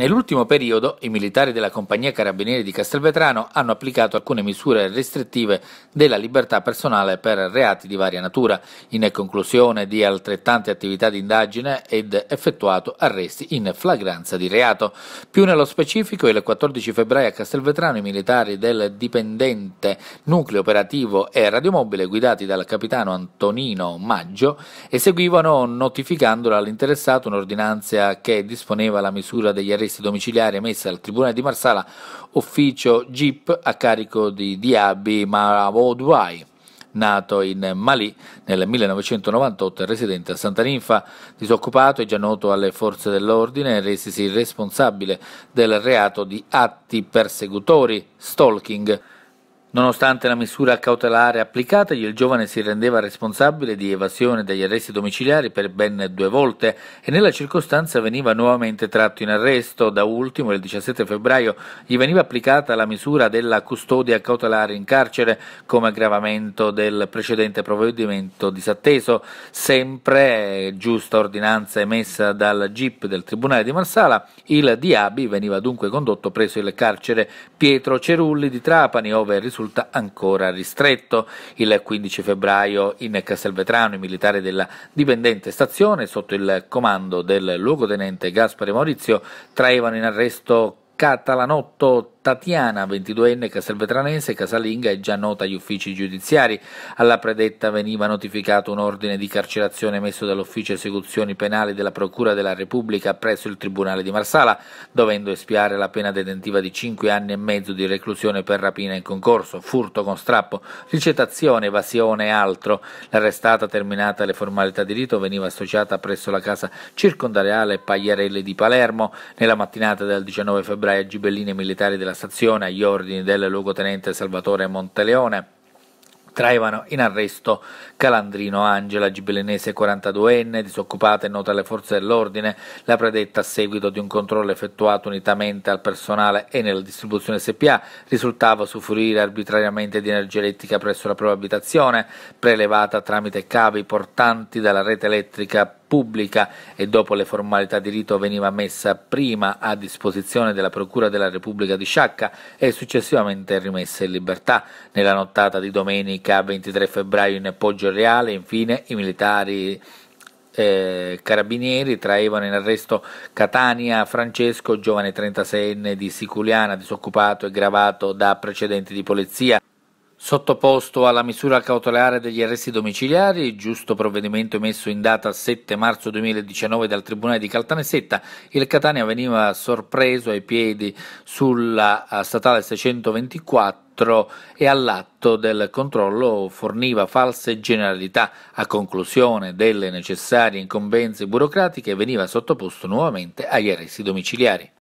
Nell'ultimo periodo i militari della Compagnia Carabinieri di Castelvetrano hanno applicato alcune misure restrittive della libertà personale per reati di varia natura, in conclusione di altrettante attività di indagine ed effettuato arresti in flagranza di reato. Più nello specifico, il 14 febbraio a Castelvetrano i militari del dipendente nucleo operativo e radiomobile guidati dal capitano Antonino Maggio eseguivano notificandolo all'interessato un'ordinanza che disponeva la misura degli arresti arresti domiciliari emessa dal Tribunale di Marsala, ufficio GIP a carico di Diaby Maravodwai nato in Mali nel 1998 e residente a Santa Ninfa, disoccupato e già noto alle forze dell'ordine, resisi responsabile del reato di atti persecutori, stalking. Nonostante la misura cautelare applicata, il giovane si rendeva responsabile di evasione dagli arresti domiciliari per ben due volte e nella circostanza veniva nuovamente tratto in arresto. Da ultimo, il 17 febbraio, gli veniva applicata la misura della custodia cautelare in carcere come aggravamento del precedente provvedimento disatteso. Sempre giusta ordinanza emessa dal GIP del Tribunale di Marsala, il Diabi veniva dunque condotto presso il carcere Pietro Cerulli di Trapani, ove risultava risulta ancora ristretto. Il 15 febbraio in Castelvetrano i militari della dipendente stazione sotto il comando del luogotenente Gaspare Maurizio traevano in arresto Catalanotto Tatiana, 22enne castelvetranese, casalinga, e già nota agli uffici giudiziari. Alla predetta veniva notificato un ordine di carcerazione emesso dall'ufficio esecuzioni penali della Procura della Repubblica presso il Tribunale di Marsala, dovendo espiare la pena detentiva di 5 anni e mezzo di reclusione per rapina in concorso, furto con strappo, ricettazione, evasione e altro. L'arrestata, terminata le formalità di rito, veniva associata presso la casa circondariale Pagliarelli di Palermo. Nella mattinata del 19 febbraio, gibelline militari della della stazione agli ordini del luogotenente Salvatore Monteleone traevano in arresto Calandrino Angela, gibellinese 42enne, disoccupata e nota alle forze dell'ordine, la predetta a seguito di un controllo effettuato unitamente al personale e nella distribuzione SPA, risultava usufruire arbitrariamente di energia elettrica presso la propria abitazione, prelevata tramite cavi portanti dalla rete elettrica pubblica e dopo le formalità di rito veniva messa prima a disposizione della Procura della Repubblica di Sciacca e successivamente rimessa in libertà. Nella nottata di domenica 23 febbraio in Poggio Reale, infine, i militari eh, carabinieri traevano in arresto Catania Francesco, giovane 36enne di Siculiana, disoccupato e gravato da precedenti di polizia. Sottoposto alla misura cautelare degli arresti domiciliari, il giusto provvedimento emesso in data 7 marzo 2019 dal Tribunale di Caltanissetta, il Catania veniva sorpreso ai piedi sulla eh, statale 624 e all'atto del controllo forniva false generalità. A conclusione delle necessarie incombenze burocratiche veniva sottoposto nuovamente agli arresti domiciliari.